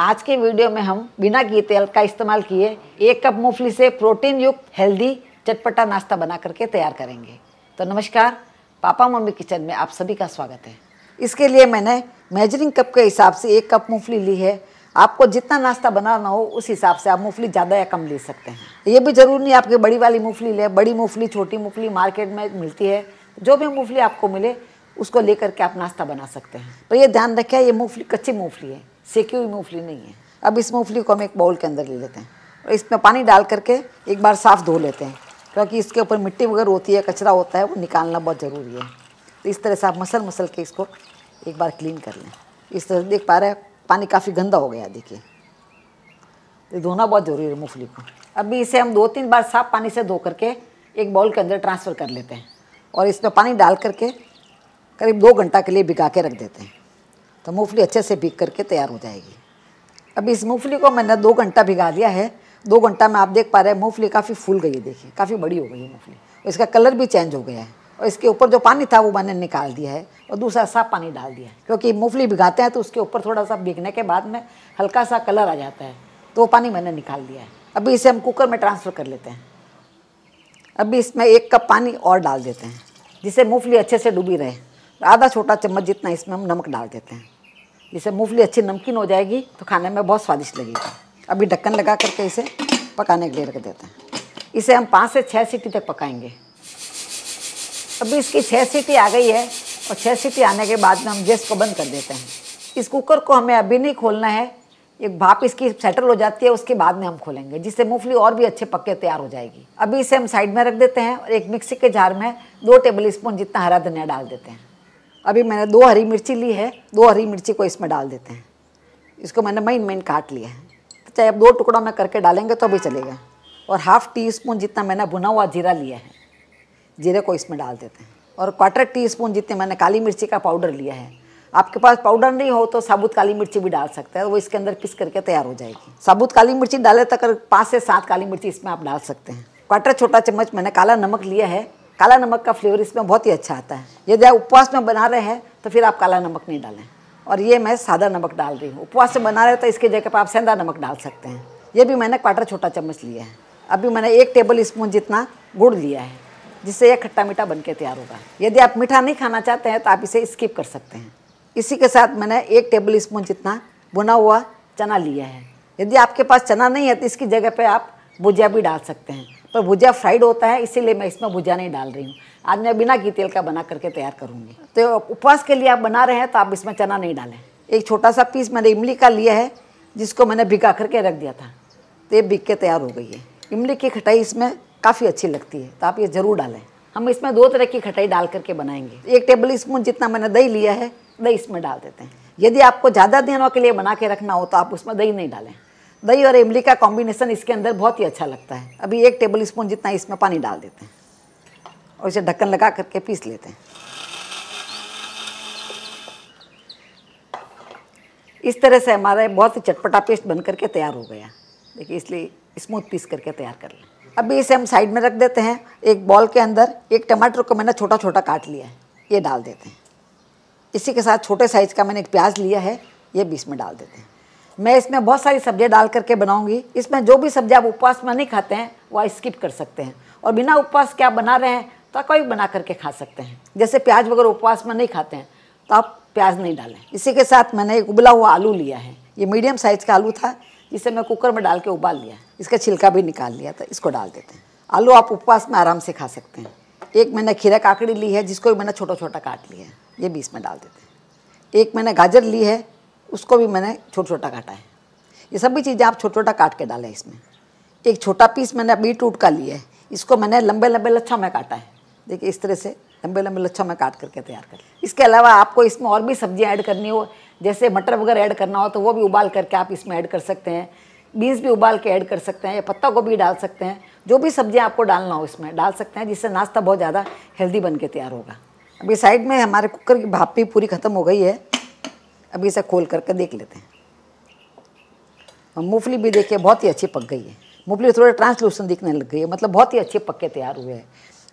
आज के वीडियो में हम बिना घी तेल का इस्तेमाल किए एक कप मूंगफली से प्रोटीन युक्त हेल्दी चटपटा नाश्ता बना करके तैयार करेंगे तो नमस्कार पापा मम्मी किचन में आप सभी का स्वागत है इसके लिए मैंने मेजरिंग कप के हिसाब से एक कप मूंगफली ली है आपको जितना नाश्ता बनाना हो उस हिसाब से आप मूंगफली ज़्यादा या कम ले सकते हैं ये भी ज़रूर नहीं आपकी बड़ी वाली मूंगफली ले बड़ी मूंगफली छोटी मूंगफली मार्केट में मिलती है जो भी मूंगफली आपको मिले उसको लेकर के आप नाश्ता बना सकते हैं पर ये ध्यान रखें ये मूंगफली कच्ची मूंगफली है सेकी हुई मूंगफली नहीं है अब इस मूंगफली को हम एक बाउल के अंदर ले लेते हैं और इसमें पानी डाल करके एक बार साफ़ धो लेते हैं क्योंकि इसके ऊपर मिट्टी वगैरह होती है कचरा होता है वो निकालना बहुत ज़रूरी है तो इस तरह से आप मसल मसल के इसको एक बार क्लीन कर लें इस तरह देख पा रहे हैं पानी काफ़ी गंदा हो गया देखिए तो धोना बहुत ज़रूरी है मूँगफली को अभी इसे हम दो तीन बार साफ पानी से धो करके एक बाउल के अंदर ट्रांसफ़र कर लेते हैं और इसमें पानी डाल करके करीब दो घंटा के लिए भिगा के रख देते हैं तो मूँगफली अच्छे से भीग करके तैयार हो जाएगी अब इस मूँगफली को मैंने दो घंटा भिगा दिया है दो घंटा में आप देख पा रहे हैं मूँगफली काफ़ी फूल गई है देखिए काफ़ी बड़ी हो गई है मूँगफली इसका कलर भी चेंज हो गया है और इसके ऊपर जो पानी था वो मैंने निकाल दिया है और दूसरा साफ पानी डाल दिया है क्योंकि मूँगफली भिगाते हैं तो उसके ऊपर थोड़ा सा भीगने के बाद में हल्का सा कलर आ जाता है तो वो पानी मैंने निकाल दिया है अभी इसे हम कुकर में ट्रांसफ़र कर लेते हैं अभी इसमें एक कप पानी और डाल देते हैं जिससे मूँगफली अच्छे से डूबी रहे आधा छोटा चम्मच जितना इसमें हम नमक डाल देते हैं जिससे मूंगफली अच्छी नमकीन हो जाएगी तो खाने में बहुत स्वादिष्ट लगेगी अभी ढक्कन लगा करके इसे पकाने के लिए रख देते हैं इसे हम पाँच से छः सीटी तक पकाएंगे अभी इसकी छः सीटी आ गई है और छः सीटी आने के बाद में हम गैस को बंद कर देते हैं इस कुकर को हमें अभी नहीं खोलना है एक भाप इसकी सेटल हो जाती है उसके बाद में हम खोलेंगे जिससे मूंगफली और भी अच्छे पक्के तैयार हो जाएगी अभी इसे हम साइड में रख देते हैं और एक मिक्सी के जार में दो टेबल स्पून जितना हरा धनिया डाल देते हैं अभी मैंने दो हरी मिर्ची ली है दो हरी मिर्ची को इसमें डाल देते हैं इसको मैंने महीन मेन काट लिया है तो चाहे अब दो टुकड़ा में करके डालेंगे तो भी चलेगा और हाफ टी स्पून जितना मैंने भुना हुआ जीरा लिया है जीरे को इसमें डाल देते हैं और क्वार्टर टी स्पून जितने मैंने काली मिर्ची का पाउडर लिया है आपके पास पाउडर नहीं हो तो साबुत काली मिर्ची भी डाल सकते हैं वो इसके अंदर पिस करके तैयार हो जाएगी साबुत काली मिर्ची डाले तक पाँच से सात काली मिर्ची इसमें आप डाल सकते हैं क्वार्टर छोटा चम्मच मैंने काला नमक लिया है काला नमक का फ्लेवर इसमें बहुत ही अच्छा आता है यदि आप उपवास में बना रहे हैं तो फिर आप काला नमक नहीं डालें और ये मैं सादा नमक डाल रही हूँ उपवास से बना रहे हो तो इसके जगह पर आप सेंधा नमक डाल सकते हैं ये भी मैंने क्वार्टर छोटा चम्मच लिया है अभी मैंने एक टेबल स्पून जितना गुड़ लिया है जिससे यह खट्टा मीठा बन के तैयार होगा यदि आप मीठा नहीं खाना चाहते हैं तो आप इसे स्किप कर सकते हैं इसी के साथ मैंने एक टेबल स्पून जितना बुना हुआ चना लिया है यदि आपके पास चना नहीं है तो इसकी जगह पर आप भुजिया भी डाल सकते हैं पर भुजिया फ्राइड होता है इसीलिए मैं इसमें भुजिया नहीं डाल रही हूँ आज मैं बिना घी तेल का बना करके तैयार करूँगी तो उपवास के लिए आप बना रहे हैं तो आप इसमें चना नहीं डालें एक छोटा सा पीस मैंने इमली का लिया है जिसको मैंने भिगा करके रख दिया था तो ये भिग के तैयार हो गई है इमली की खटाई इसमें काफ़ी अच्छी लगती है तो आप ये ज़रूर डालें हम इसमें दो तरह की खटाई डाल करके बनाएंगे एक टेबल स्पून जितना मैंने दही लिया है दही इसमें डाल देते हैं यदि आपको ज़्यादा दिनों के लिए बना के रखना हो तो आप उसमें दही नहीं डालें दही और इमली का कॉम्बिनेशन इसके अंदर बहुत ही अच्छा लगता है अभी एक टेबल स्पून जितना इसमें पानी डाल देते हैं और इसे ढक्कन लगा करके पीस लेते हैं इस तरह से हमारा बहुत ही चटपटा पेस्ट बन करके तैयार हो गया देखिए इसलिए स्मूथ पीस करके तैयार कर लें अभी इसे हम साइड में रख देते हैं एक बॉल के अंदर एक टमाटर को मैंने छोटा छोटा काट लिया है ये डाल देते हैं इसी के साथ छोटे साइज़ का मैंने एक प्याज लिया है ये भी इसमें डाल देते हैं मैं इसमें बहुत सारी सब्ज़ियाँ डाल करके बनाऊंगी इसमें जो भी सब्जी आप उपवास में नहीं खाते हैं वह स्किप कर सकते हैं और बिना उपवास के आप बना रहे हैं तो कोई बना करके खा सकते हैं जैसे प्याज वगैरह उपवास में नहीं खाते हैं तो आप प्याज नहीं डालें इसी के साथ मैंने एक उबला हुआ आलू लिया है ये मीडियम साइज़ का आलू था जिसे मैं कुकर में डाल के उबाल लिया इसका छिलका भी निकाल लिया था इसको डाल देते हैं आलू आप उपवास में आराम से खा सकते हैं एक मैंने खीरा काकड़ी ली है जिसको भी मैंने छोटा छोटा काट लिया है ये भी इसमें डाल देते हैं एक मैंने गाजर ली है उसको भी मैंने छोटा छोटा काटा है ये सभी चीज़ें आप छोटा छोटा काट के डालें इसमें एक छोटा पीस मैंने टूट का लिया है इसको मैंने लंबे लंबे लच्छा में काटा है देखिए इस तरह से लंबे लंबे लच्छा में काट करके तैयार कर इसके अलावा आपको इसमें और भी सब्जियाँ ऐड करनी हो जैसे मटर वगैरह ऐड करना हो तो वो भी उबाल करके आप इसमें ऐड कर सकते हैं बीन्स भी उबाल के ऐड कर सकते हैं या पत्ता गोभी डाल सकते हैं जो भी सब्जियाँ आपको डालना हो इसमें डाल सकते हैं जिससे नाश्ता बहुत ज़्यादा हेल्दी बन के तैयार होगा अभी साइड में हमारे कुकर की भाप भी पूरी ख़त्म हो गई है अब इसे खोल करके देख लेते हैं और मूंगफली भी देखिए बहुत ही अच्छी पक गई है मूंगफली थोड़ा ट्रांसलूसन दिखने लग गई है मतलब बहुत ही अच्छे पक्के तैयार हुए हैं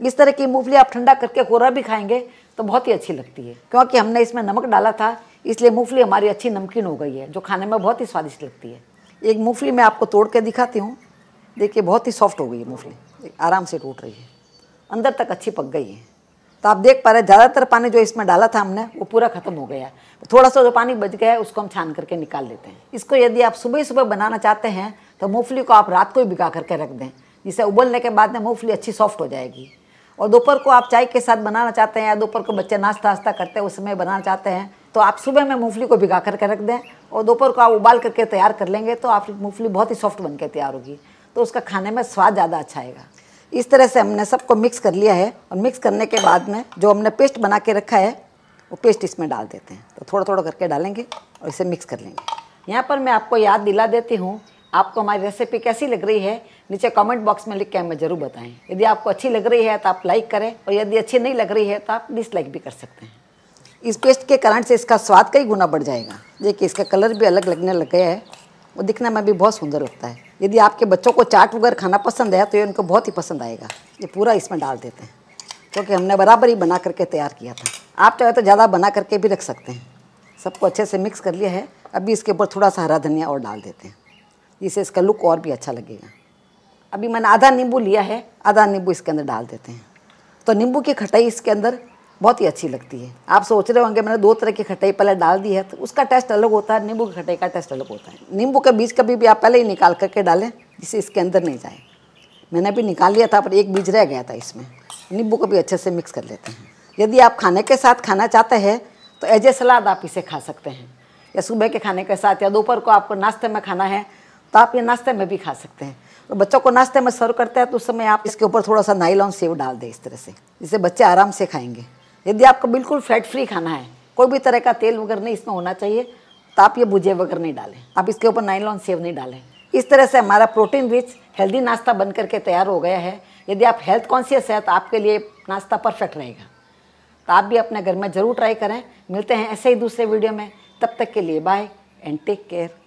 इस तरह की मूंगफली आप ठंडा करके कोरा भी खाएंगे तो बहुत ही अच्छी लगती है क्योंकि हमने इसमें नमक डाला था इसलिए मूंगफली हमारी अच्छी नमकीन हो गई है जो खाने में बहुत ही स्वादिष्ट लगती है एक मूंगफली मैं आपको तोड़ के दिखाती हूँ देखिए बहुत ही सॉफ्ट हो गई है मूंगफली आराम से टूट रही है अंदर तक अच्छी पक गई है तो आप देख पा रहे ज़्यादातर पानी जो इसमें डाला था हमने वो पूरा ख़त्म हो गया थोड़ा सा जो पानी बच गया है उसको हम छान करके निकाल लेते हैं इसको यदि आप सुबह सुबह बनाना चाहते हैं तो मूँगफली को आप रात को ही भिगा करके रख दें जिससे उबलने के बाद में मूँगफली अच्छी सॉफ्ट हो जाएगी और दोपहर को आप चाय के साथ बनाना चाहते हैं या दोपहर को बच्चे नाश्ता वास्ता करते हैं उस समय बनाना चाहते हैं तो आप सुबह में मूँगफली को भिगा करके रख दें और दोपहर को आप उबाल करके तैयार कर लेंगे तो आप मूँगफली बहुत ही सॉफ्ट बन तैयार होगी तो उसका खाने में स्वाद ज़्यादा अच्छा आएगा इस तरह से हमने सबको मिक्स कर लिया है और मिक्स करने के बाद में जो हमने पेस्ट बना के रखा है वो पेस्ट इसमें डाल देते हैं तो थोड़ा थोड़ा करके डालेंगे और इसे मिक्स कर लेंगे यहाँ पर मैं आपको याद दिला देती हूँ आपको हमारी रेसिपी कैसी लग रही है नीचे कमेंट बॉक्स में लिख के हमें ज़रूर बताएं यदि आपको अच्छी लग रही है तो आप लाइक करें और यदि अच्छी नहीं लग रही है तो आप डिसलाइक भी कर सकते हैं इस पेस्ट के कारण से इसका स्वाद कई गुना बढ़ जाएगा देखिए इसका कलर भी अलग लगने लग गया है और दिखने में भी बहुत सुंदर लगता है यदि आपके बच्चों को चाट वगैरह खाना पसंद है तो ये उनको बहुत ही पसंद आएगा ये पूरा इसमें डाल देते हैं क्योंकि हमने बराबर ही बना करके तैयार किया था आप चाहे तो ज़्यादा बना करके भी रख सकते हैं सबको अच्छे से मिक्स कर लिया है अभी इसके ऊपर थोड़ा सा हरा धनिया और डाल देते हैं जिससे इसका लुक और भी अच्छा लगेगा अभी मैंने आधा नींबू लिया है आधा नींबू इसके अंदर डाल देते हैं तो नींबू की खटाई इसके अंदर बहुत ही अच्छी लगती है आप सोच रहे होंगे मैंने दो तरह की खटाई पहले डाल दी है तो उसका टेस्ट अलग होता है नींबू की खटाई का टेस्ट अलग होता है नींबू का बीज कभी भी आप पहले ही निकाल करके डालें जिससे इसके अंदर नहीं जाए मैंने अभी निकाल लिया था पर एक बीज रह गया था इसमें नींबू को भी अच्छे से मिक्स कर लेते हैं यदि आप खाने के साथ खाना चाहते हैं तो एज ए सलाद आप इसे खा सकते हैं या सुबह के खाने के साथ या दोपहर को आपको नाश्ते में खाना है तो आप ये नाश्ते में भी खा सकते हैं तो बच्चों को नाश्ते में सर्व करते हैं तो उस समय आप इसके ऊपर थोड़ा सा नाइलॉन सेव डाल दें इस तरह से जिससे बच्चे आराम से खाएंगे यदि आपको बिल्कुल फैट फ्री खाना है कोई भी तरह का तेल वगैरह नहीं इसमें होना चाहिए तो आप ये भुजे वगैरह नहीं डालें आप इसके ऊपर नाइलॉन सेव नहीं डालें इस तरह से हमारा प्रोटीन रिच हेल्दी नाश्ता बन करके तैयार हो गया है यदि आप हेल्थ कॉन्शियस है तो आपके लिए नाश्ता परफेक्ट रहेगा तो आप भी अपने घर में ज़रूर ट्राई करें मिलते हैं ऐसे ही दूसरे वीडियो में तब तक के लिए बाय एंड टेक केयर